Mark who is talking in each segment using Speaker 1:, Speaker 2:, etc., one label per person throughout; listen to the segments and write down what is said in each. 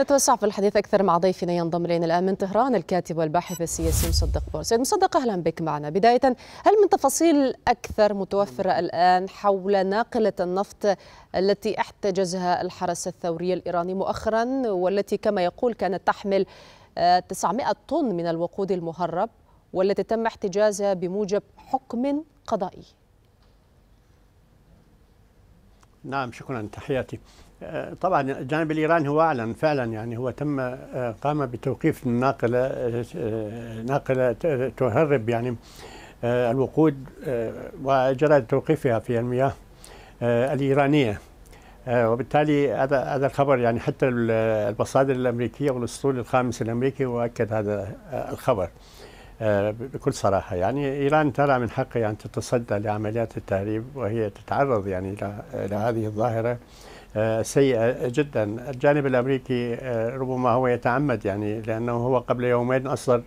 Speaker 1: نتوسع في الحديث أكثر مع ضيفنا ينضم إلينا الآن من طهران الكاتب والباحث السياسي مصدق بور سيد مصدق أهلا بك معنا بداية هل من تفاصيل أكثر متوفرة الآن حول ناقلة النفط التي احتجزها الحرس الثوري الإيراني مؤخرا والتي كما يقول كانت تحمل 900 آه، طن من الوقود المهرب والتي تم احتجازها بموجب حكم قضائي
Speaker 2: نعم شكرا تحياتي آه، طبعا الجانب الايراني هو اعلن فعلا يعني هو تم آه، قام بتوقيف الناقله آه، ناقله تهرب يعني الوقود واجرى توقيفها في المياه الايرانيه وبالتالي هذا هذا الخبر يعني حتى المصادر الامريكيه والاسطول الخامس الامريكي واكد هذا الخبر. آه، بكل صراحة يعني إيران ترى من حقها أن تتصدى لعمليات التهريب وهي تتعرض يعني إلى هذه الظاهرة آه، سيئة جدا الجانب الأمريكي آه، ربما هو يتعمد يعني لأنه هو قبل يومين أصدر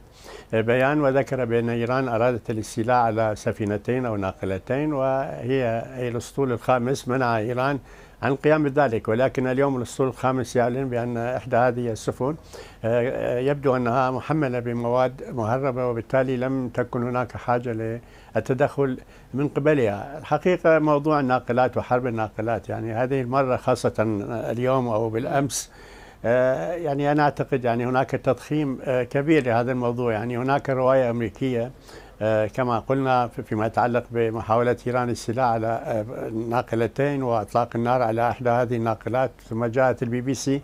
Speaker 2: بيان وذكر بأن إيران أرادت الاستيلاء على سفينتين أو ناقلتين وهي الأسطول الخامس منع إيران عن القيام بذلك ولكن اليوم الأسطول الخامس يعلن بأن إحدى هذه السفن آه، آه، يبدو أنها محملة بمواد مهربة وبالتالي لم تكن هناك حاجة للتدخل من قبلها الحقيقة موضوع الناقلات وحرب الناقلات يعني هذه المرة خاصة اليوم أو بالأمس آه، يعني أنا أعتقد يعني هناك تضخيم كبير لهذا الموضوع يعني هناك رواية أمريكية آه، كما قلنا فيما يتعلق بمحاولة إيران السلاح على آه، ناقلتين وإطلاق النار على إحدى هذه الناقلات ثم جاءت البي بي سي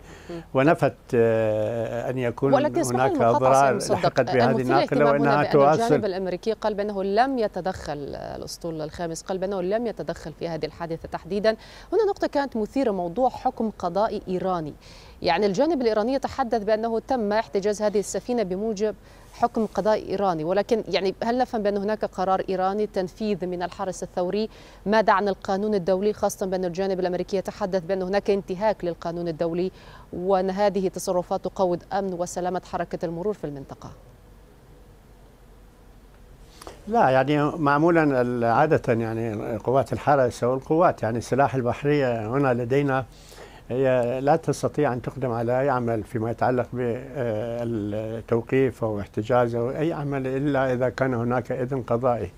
Speaker 2: ونفت آه، أن يكون هناك أضرار لحقت بهذه الناقلة وأنها تواصل الجانب
Speaker 1: الأمريكي قال بأنه لم يتدخل الأسطول الخامس قال بأنه لم يتدخل في هذه الحادثة تحديدا هنا نقطة كانت مثيرة موضوع حكم قضائي إيراني يعني الجانب الإيراني تحدث بأنه تم احتجاز هذه السفينة بموجب حكم قضاء إيراني ولكن يعني هل نفهم بأن هناك قرار إيراني تنفيذ من الحرس الثوري ماذا عن القانون الدولي خاصة بأن الجانب الأمريكي يتحدث بأن هناك انتهاك للقانون الدولي وأن هذه تصرفات تقود أمن وسلامة حركة المرور في المنطقة
Speaker 2: لا يعني معمولا عادة يعني قوات الحرس أو القوات يعني السلاح البحرية هنا لدينا هي لا تستطيع أن تقدم على أي عمل فيما يتعلق بالتوقيف أو احتجاز أو أي عمل إلا إذا كان هناك إذن قضائي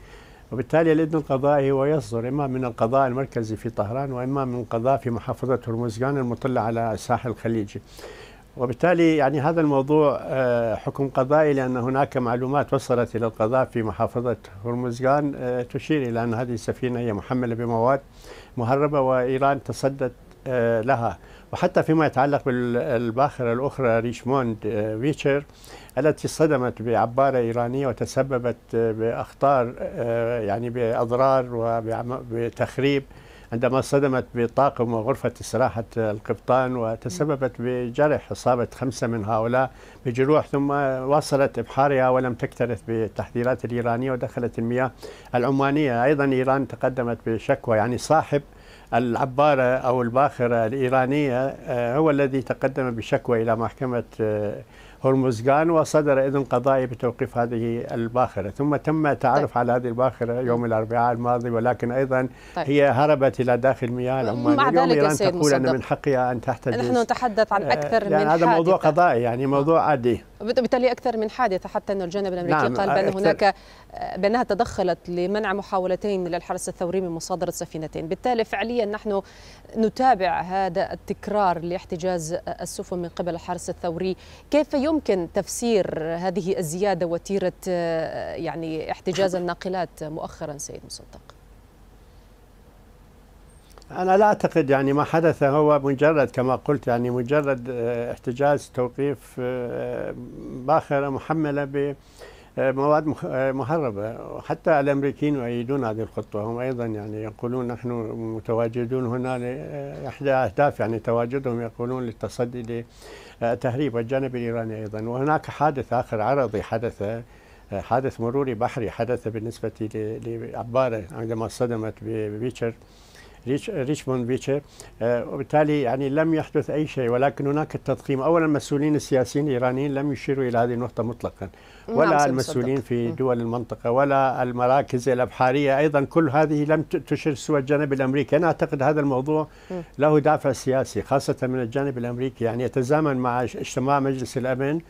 Speaker 2: وبالتالي الإذن القضائي هو يصدر إما من القضاء المركزي في طهران وإما من القضاء في محافظة هرمزجان المطلة على الساحل الخليجي وبالتالي يعني هذا الموضوع آه، حكم قضائي لأن هناك معلومات وصلت إلى القضاء في محافظة هرمزجان آه، تشير إلى أن هذه السفينة هي محملة بمواد مهربة وإيران تصدت آه، لها وحتى فيما يتعلق بالباخرة الأخرى ريشموند فيتشر آه، التي صدمت بعبارة إيرانية وتسببت آه، بأخطار يعني بأضرار وبتخريب عندما صدمت بطاقم وغرفة استراحة القبطان وتسببت بجرح أصابت خمسة من هؤلاء بجروح ثم واصلت إبحارها ولم تكترث بالتحذيرات الإيرانية ودخلت المياه العمانية أيضا إيران تقدمت بشكوى يعني صاحب العبارة أو الباخرة الإيرانية آه، هو الذي تقدم بشكوى إلى محكمة آه، هرمزغان وصدر إذن قضائي بتوقيف هذه الباخرة ثم تم التعرف طيب. على هذه الباخرة يوم الأربعاء الماضي ولكن أيضا طيب. هي هربت إلى داخل مياه العمانية اليوم إيران تقول أن من حقها أن تحتجز نحن
Speaker 1: نتحدث عن آه، أكثر يعني من هذا حادثة. موضوع
Speaker 2: قضائي يعني موضوع آه. عادي
Speaker 1: بالتالي أكثر من حادثة حتى أن الجانب الأمريكي نعم. قال بأن هناك آه، بأنها تدخلت لمنع محاولتين للحرس الثوري من مصادرة سفينتين بالتالي فعليا نحن نتابع هذا التكرار لاحتجاز السفن من قبل الحرس الثوري كيف يمكن تفسير هذه الزياده وتيره آه، يعني احتجاز الناقلات مؤخرا سيد مصدق؟
Speaker 2: أنا لا أعتقد يعني ما حدث هو مجرد كما قلت يعني مجرد آه، احتجاز توقيف آه، باخرة محملة ب آه، مواد محربة آه، وحتى الأمريكيين يؤيدون هذه الخطوة هم أيضا يعني يقولون نحن متواجدون هنا لإحدى آه، أهداف يعني تواجدهم يقولون للتصدي لتهريب الجانب الإيراني أيضا وهناك حادث آخر عرضي حدث حادث مروري بحري حدث بالنسبة لعبارة عندما صدمت ببيتشر ريتشموند بيتش آه، وبالتالي يعني لم يحدث أي شيء ولكن هناك التضخيم أولا المسؤولين السياسيين الإيرانيين لم يشيروا إلى هذه النقطة مطلقا نعم، ولا المسؤولين في دول المنطقة ولا المراكز الأبحارية أيضا كل هذه لم تشر سوى الجانب الأمريكي أنا أعتقد هذا الموضوع له دافع سياسي خاصة من الجانب الأمريكي يعني يتزامن مع اجتماع مجلس الأمن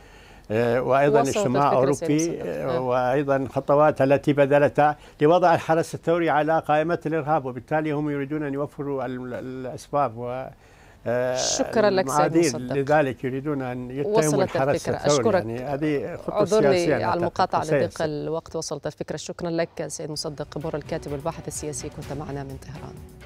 Speaker 2: آه، وايضا اجتماع اوروبي آه، آه. وايضا خطوات التي بذلتها لوضع الحرس الثوري على قائمه الارهاب وبالتالي هم يريدون ان يوفروا الاسباب و شكرا لك سيد مصدق لذلك يريدون ان يتهموا الحرس الفكرة. الثوري يعني أشكرك يعني هذه خطه سياسيه اعذرني على المقاطعه لضيق
Speaker 1: الوقت وصلت الفكره شكرا لك سيد مصدق بور الكاتب والباحث السياسي كنت معنا من طهران